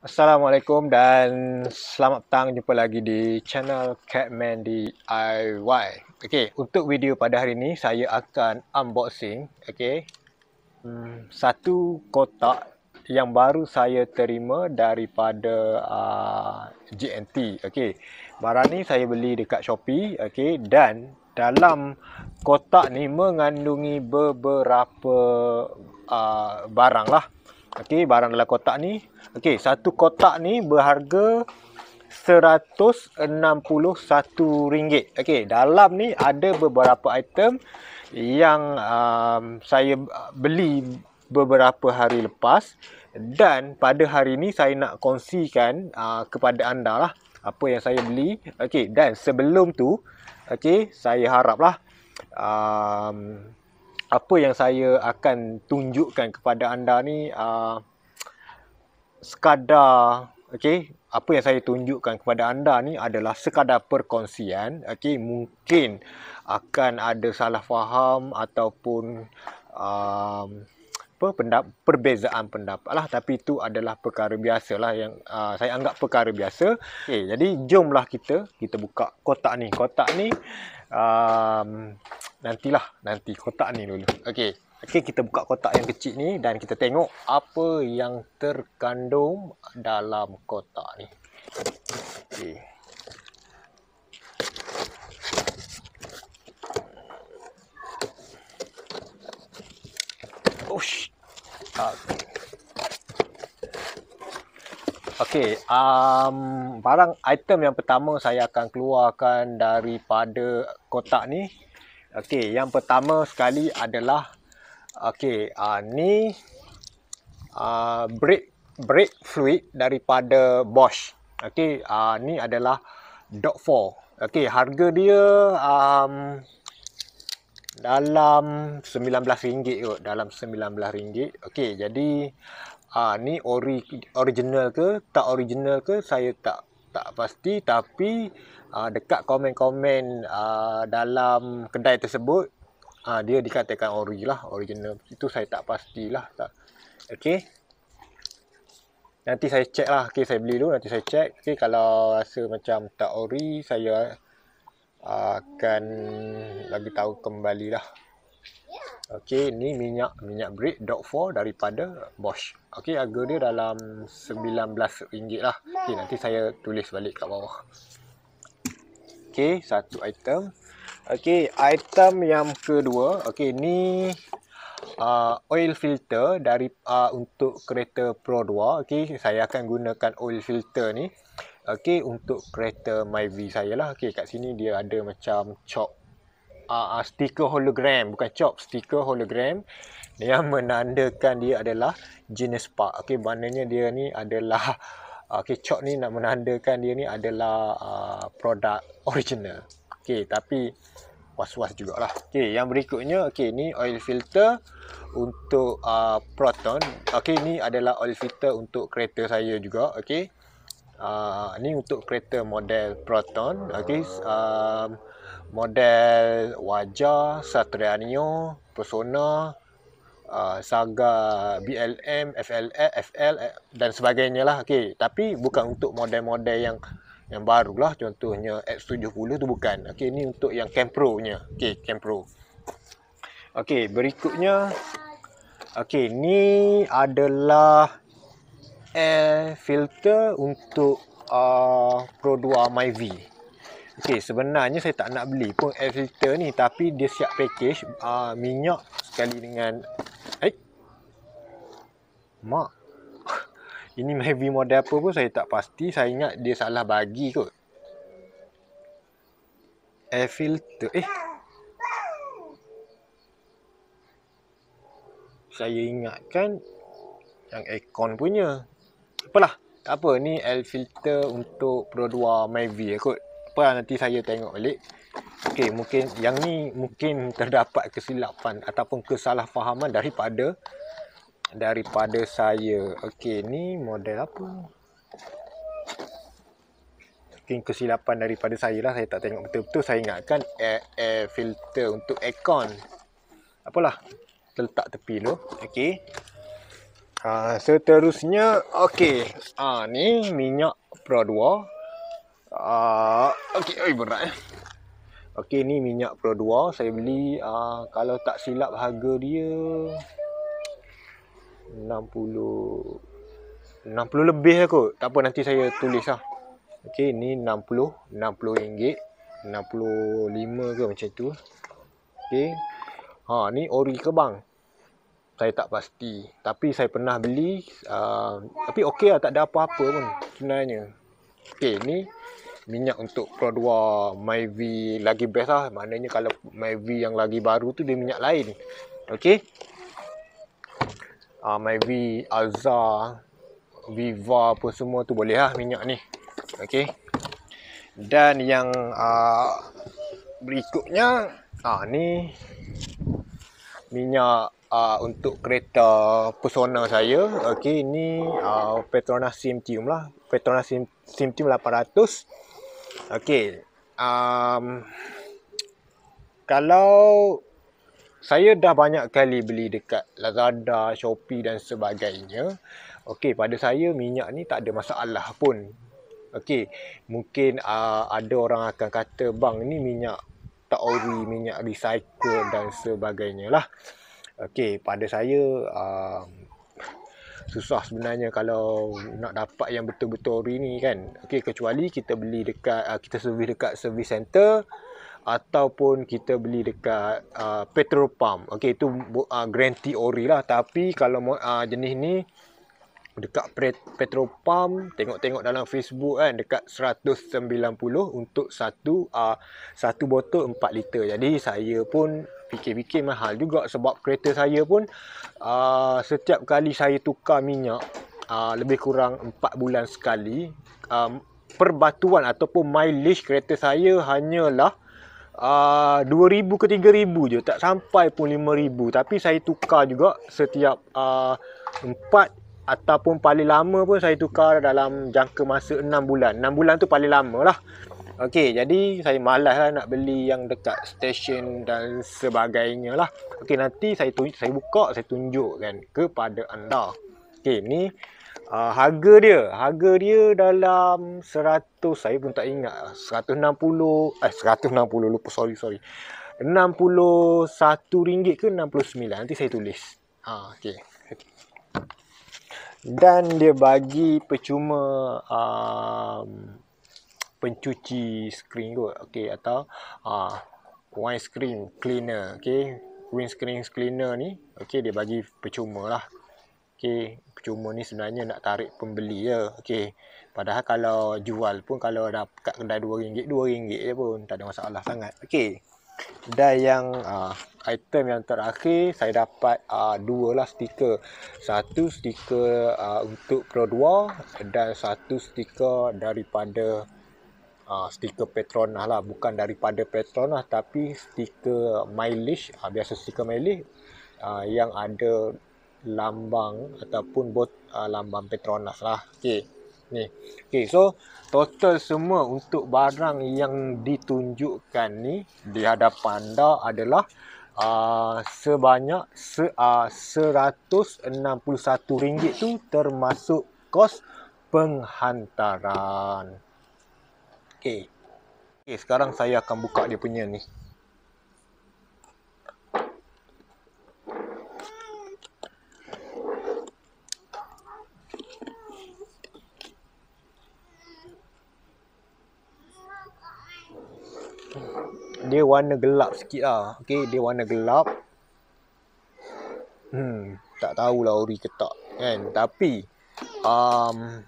Assalamualaikum dan selamat petang jumpa lagi di channel Catman DIY. Okey, untuk video pada hari ini saya akan unboxing, okey. Hmm, satu kotak yang baru saya terima daripada uh, ah, GNT, okey. Barang ni saya beli dekat Shopee, okey dan dalam kotak ni mengandungi beberapa uh, barang lah. Okey, barang dalam kotak ni. Okey, satu kotak ni berharga RM161. Okey, dalam ni ada beberapa item yang um, saya beli beberapa hari lepas dan pada hari ni saya nak kongsikan uh, kepada anda lah apa yang saya beli. Okey, dan sebelum tu, okey, saya haraplah um, apa yang saya akan tunjukkan kepada anda ni uh, sekadar okey apa yang saya tunjukkan kepada anda ni adalah sekadar perkongsian okey mungkin akan ada salah faham ataupun um, apa pendap, perbezaan pendapat lah tapi itu adalah perkara biasa lah yang uh, saya anggap perkara biasa okey jadi jomlah kita kita buka kotak ni kotak ni um, nantilah nanti kotak ni dulu okey okey kita buka kotak yang kecil ni dan kita tengok apa yang terkandung dalam kotak ni okey Ush. Okay, um, barang item yang pertama saya akan keluarkan daripada kotak ni okey yang pertama sekali adalah okey uh, ni uh, brake brake fluid daripada Bosch okey uh, ni adalah dot 4 okey harga dia um, dalam RM19 kot dalam RM19 okey jadi uh, ni ori, original ke tak original ke saya tak tak pasti tapi uh, dekat komen-komen uh, dalam kedai tersebut uh, dia dikatakan ori lah original itu saya tak pastilah tak okey nanti saya check lah okey saya beli dulu nanti saya check okey kalau rasa macam tak ori saya uh, akan lagi tahu kembali lah Okey, ni minyak minyak brick Doc 4 daripada Bosch. Okey, harga dia dalam RM19 lah. Okey, nanti saya tulis balik kat bawah. Okey, satu item. Okey, item yang kedua, okey ni uh, oil filter dari uh, untuk kereta Pro 2. Okey, saya akan gunakan oil filter ni. Okey, untuk kereta Myvi saya lah. Okey, kat sini dia ada macam chop uh, uh, stiker hologram bukan chop stiker hologram yang menandakan dia adalah jenis pak okey maknanya dia ni adalah okey chop ni nak menandakan dia ni adalah uh, produk original okey tapi was-was jugalah. Okey, yang berikutnya okey ni oil filter untuk uh, Proton. Okey, ni adalah oil filter untuk kereta saya juga, okey. Uh, ni untuk kereta model Proton. Okey, uh, model wajah Satrianio persona uh, saga BLM FL FL dan sebagainya lah okey tapi bukan untuk model-model yang yang barulah contohnya X70 tu bukan okey ni untuk yang Campro nya okey Campro okey berikutnya okey ni adalah air filter untuk uh, Pro 2 Myvi Okey, sebenarnya saya tak nak beli pun air filter ni tapi dia siap package uh, minyak sekali dengan eh mak ini maybe model apa pun saya tak pasti saya ingat dia salah bagi kot air filter eh saya ingatkan yang aircon punya apalah tak apa ni air filter untuk Pro 2 Mavi ya kot apa nanti saya tengok balik okey mungkin yang ni mungkin terdapat kesilapan ataupun kesalahfahaman daripada daripada saya okey ni model apa mungkin kesilapan daripada saya lah saya tak tengok betul-betul saya ingatkan air, air filter untuk aircon apalah letak tepi tu okey Ha, seterusnya okey ha, ni minyak produa Ah, uh, okey, oi berat eh. Okey, ni minyak Pro 2 saya beli uh, kalau tak silap harga dia 60 60 lebih lah kot. Tak apa nanti saya tulis lah. Okey, ni 60, 60 ringgit. 65 ke macam tu. Okey. Ha, ni ori ke bang? Saya tak pasti. Tapi saya pernah beli. Uh, tapi okey lah. Tak ada apa-apa pun sebenarnya. Okey, ni minyak untuk Pro 2 MyV lagi best lah maknanya kalau MyV yang lagi baru tu dia minyak lain ok uh, ah, MyV Alza Viva apa semua tu boleh lah minyak ni ok dan yang uh, berikutnya uh, ni minyak uh, untuk kereta personal saya ok ni uh, Petronas Simtium lah Petronas Simtium 800 Okay, Um, kalau saya dah banyak kali beli dekat Lazada, Shopee dan sebagainya. okay, pada saya minyak ni tak ada masalah pun. Okay, mungkin uh, ada orang akan kata, bang ni minyak tak ori, minyak recycle dan sebagainya lah. Okay, pada saya... Um, susah sebenarnya kalau nak dapat yang betul-betul ori ni kan Okay, kecuali kita beli dekat uh, kita servis dekat service center ataupun kita beli dekat uh, petrol pump okey itu uh, guarantee ori lah tapi kalau uh, jenis ni dekat petrol pump tengok-tengok dalam Facebook kan dekat 190 untuk satu uh, satu botol 4 liter jadi saya pun fikir-fikir mahal juga sebab kereta saya pun uh, setiap kali saya tukar minyak uh, lebih kurang 4 bulan sekali um, perbatuan ataupun mileage kereta saya hanyalah uh, 2000 ke 3000 je tak sampai pun 5000 tapi saya tukar juga setiap uh, 4 ataupun paling lama pun saya tukar dalam jangka masa 6 bulan 6 bulan tu paling lama lah Okey, jadi saya malas lah nak beli yang dekat stesen dan sebagainya lah. Okey, nanti saya tunjuk, saya buka, saya tunjukkan kepada anda. Okey, ni uh, harga dia. Harga dia dalam 100, saya pun tak ingat. 160, lah. eh 160 lupa, sorry, sorry. 61 ringgit ke 69, nanti saya tulis. Ha, okey. Dan dia bagi percuma um, pencuci skrin kot okay atau uh, ah, windscreen cleaner okey windscreen cleaner ni okay dia bagi percuma lah okay, percuma ni sebenarnya nak tarik pembeli je okay. padahal kalau jual pun kalau ada kat kedai RM2 RM2 je pun tak ada masalah sangat okey dan yang uh, item yang terakhir saya dapat uh, dua lah stiker satu stiker uh, untuk Pro 2 dan satu stiker daripada uh, stiker Petronas lah, lah bukan daripada Petronas lah, tapi stiker mileage uh, biasa stiker mileage uh, yang ada lambang ataupun bot uh, lambang Petronas lah, lah okey ni okey so total semua untuk barang yang ditunjukkan ni di hadapan anda adalah Uh, sebanyak se, uh, rm ringgit tu termasuk kos penghantaran. Okay. Okay, sekarang saya akan buka dia punya ni. Dia warna gelap sikit lah. Okay, dia warna gelap. Hmm, tak tahulah ori ke tak. Kan? Tapi, um,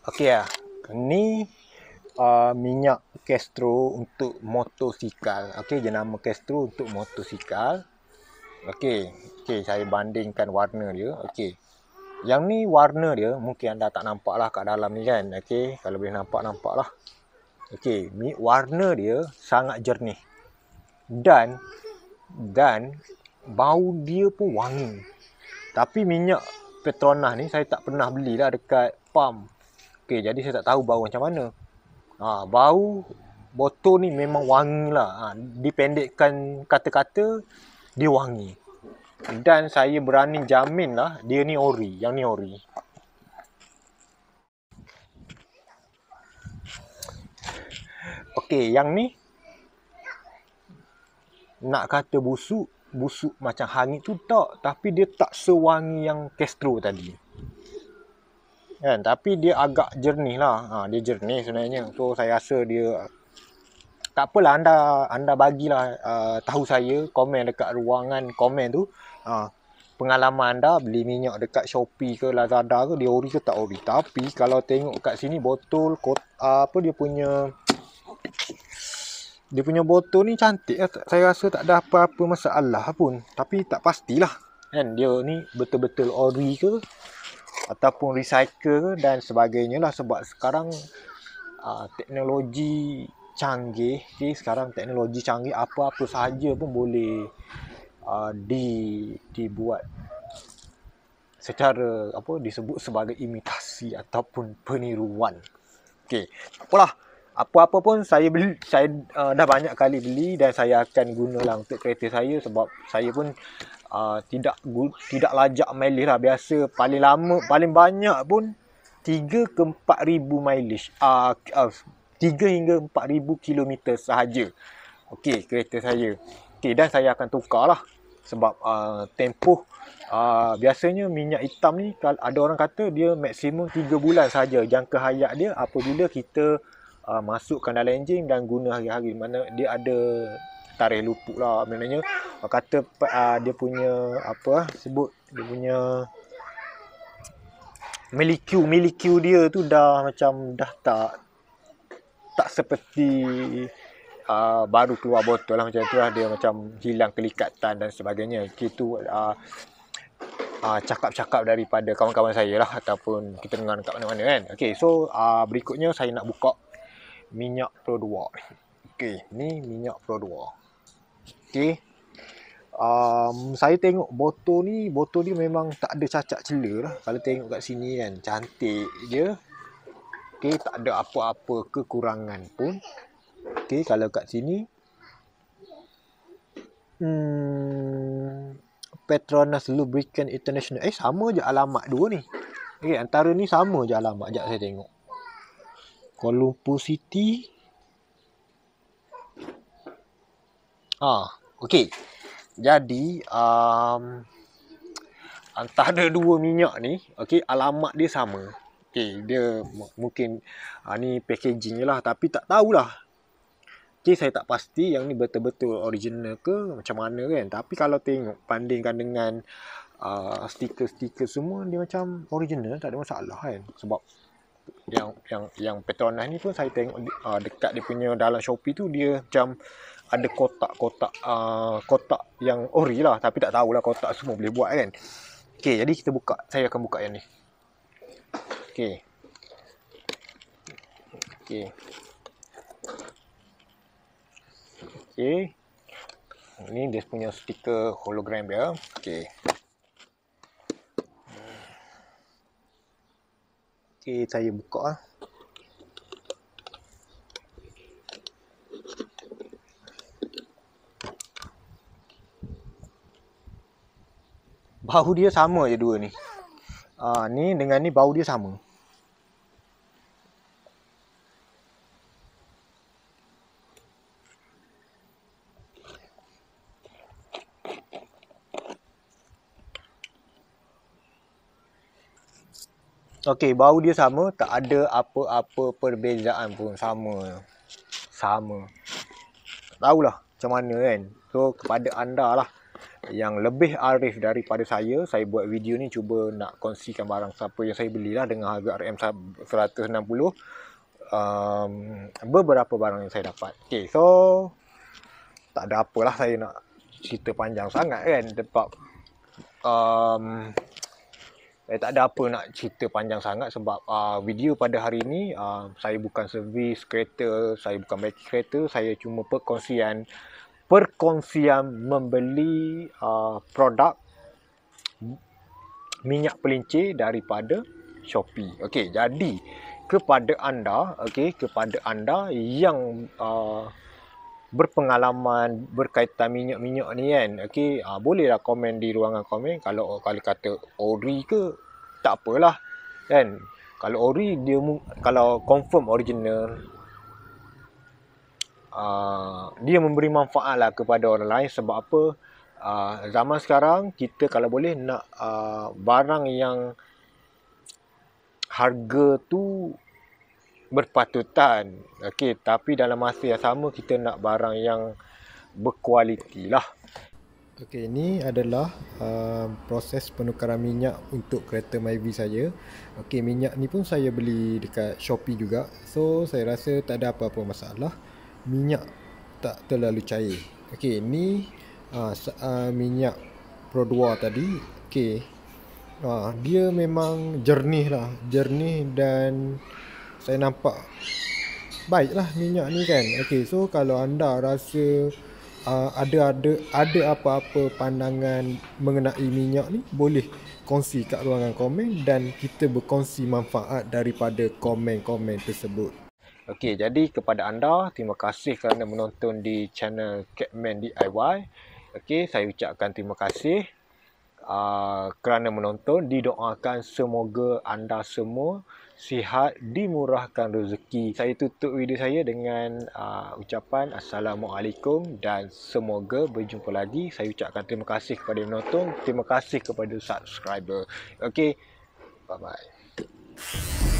Okey ya, Ni uh, minyak Castro untuk motosikal. Okey jenama Castro untuk motosikal. Okey. Okey saya bandingkan warna dia. Okey. Yang ni warna dia mungkin anda tak nampak lah kat dalam ni kan. Okey. Kalau boleh nampak nampak lah. Okey. ni Warna dia sangat jernih. Dan dan bau dia pun wangi. Tapi minyak Petronas ni saya tak pernah belilah dekat pump Okey, jadi saya tak tahu bau macam mana. Ha, bau botol ni memang wangi lah. Ha, dipendekkan kata-kata, dia wangi. Dan saya berani jamin lah, dia ni ori. Yang ni ori. Okey, yang ni nak kata busuk, busuk macam hangit tu tak. Tapi dia tak sewangi yang kestro tadi kan tapi dia agak jernih lah ha, dia jernih sebenarnya so saya rasa dia tak apalah anda anda bagilah uh, tahu saya komen dekat ruangan komen tu ha, pengalaman anda beli minyak dekat Shopee ke Lazada ke dia ori ke tak ori tapi kalau tengok kat sini botol kot, uh, apa dia punya dia punya botol ni cantik lah. saya rasa tak ada apa-apa masalah pun tapi tak pastilah kan dia ni betul-betul ori ke ataupun recycle dan sebagainya lah sebab sekarang uh, teknologi canggih okay? sekarang teknologi canggih apa-apa sahaja pun boleh uh, di dibuat secara apa disebut sebagai imitasi ataupun peniruan okey apalah apa-apa pun saya beli saya uh, dah banyak kali beli dan saya akan gunalah untuk kereta saya sebab saya pun uh, tidak tidak lajak mileage lah biasa paling lama paling banyak pun 3 ke 4000 mileage uh, uh, 3 hingga 4000 km sahaja okey kereta saya okey dan saya akan tukarlah sebab uh, tempoh uh, biasanya minyak hitam ni kalau ada orang kata dia maksimum 3 bulan saja jangka hayat dia apabila kita uh, masukkan dalam enjin dan guna hari-hari mana dia ada tarikh lupuk lah maknanya kata uh, dia punya apa sebut dia punya milikiu milikiu dia tu dah macam dah tak tak seperti uh, baru keluar botol lah macam tu lah dia macam hilang kelikatan dan sebagainya itu uh, Uh, cakap-cakap daripada kawan-kawan saya lah ataupun kita dengar dekat mana-mana kan ok so uh, berikutnya saya nak buka minyak pro produa ok ni minyak pro produa Okay. Um, saya tengok botol ni, botol ni memang tak ada cacat celah lah. Kalau tengok kat sini kan, cantik je. Okay, tak ada apa-apa kekurangan pun. Okay, kalau kat sini. Hmm, Petronas Lubricant International. Eh, sama je alamat dua ni. Okay, antara ni sama je alamat. Sekejap saya tengok. Kuala Lumpur City. Ha, okey. Jadi um, antara dua minyak ni, okey, alamat dia sama. Okey, dia mungkin ha, ni packaging je lah tapi tak tahulah. Okey, saya tak pasti yang ni betul-betul original ke macam mana kan. Tapi kalau tengok bandingkan dengan uh, stiker-stiker semua dia macam original tak ada masalah kan sebab yang yang yang Petronas ni pun saya tengok uh, dekat dia punya dalam Shopee tu dia macam ada kotak-kotak uh, kotak yang ori lah tapi tak tahulah kotak semua boleh buat kan Okey, jadi kita buka saya akan buka yang ni Okey. Okey. Okey. Ini dia punya stiker hologram dia. Okey. Okey, saya buka ah. Bau dia sama je dua ni. Ah ni dengan ni bau dia sama. Okey, bau dia sama, tak ada apa-apa perbezaan pun sama. Sama. Tak tahulah macam mana kan. So kepada anda lah yang lebih arif daripada saya saya buat video ni cuba nak kongsikan barang siapa yang saya belilah dengan harga RM160 um, beberapa barang yang saya dapat ok so tak ada apalah saya nak cerita panjang sangat kan sebab um, eh, tak ada apa nak cerita panjang sangat sebab uh, video pada hari ni uh, saya bukan servis kereta saya bukan bagi kereta saya cuma perkongsian perkongsian membeli uh, produk minyak pelincir daripada Shopee. Okey, jadi kepada anda, okey, kepada anda yang uh, berpengalaman berkaitan minyak-minyak ni kan. Okey, uh, bolehlah komen di ruangan komen kalau kalau kata ori ke tak apalah. Kan? Kalau ori dia kalau confirm original uh, dia memberi manfaat lah kepada orang lain sebab apa uh, zaman sekarang kita kalau boleh nak uh, barang yang harga tu berpatutan okay, tapi dalam masa yang sama kita nak barang yang berkualiti lah Okey, ini adalah uh, proses penukaran minyak untuk kereta Myvi saya. Okey, minyak ni pun saya beli dekat Shopee juga. So, saya rasa tak ada apa-apa masalah minyak tak terlalu cair. Okey, ni uh, uh, minyak produa tadi. Okey. Uh, dia memang jernih lah. Jernih dan saya nampak baik lah minyak ni kan. Okey, so kalau anda rasa ada-ada ada apa-apa pandangan mengenai minyak ni boleh kongsi kat ruangan komen dan kita berkongsi manfaat daripada komen-komen tersebut. Okey, jadi kepada anda, terima kasih kerana menonton di channel Catman DIY. Okey, saya ucapkan terima kasih uh, kerana menonton. Didoakan semoga anda semua sihat, dimurahkan rezeki. Saya tutup video saya dengan uh, ucapan Assalamualaikum dan semoga berjumpa lagi. Saya ucapkan terima kasih kepada penonton, terima kasih kepada subscriber. Okey, bye-bye.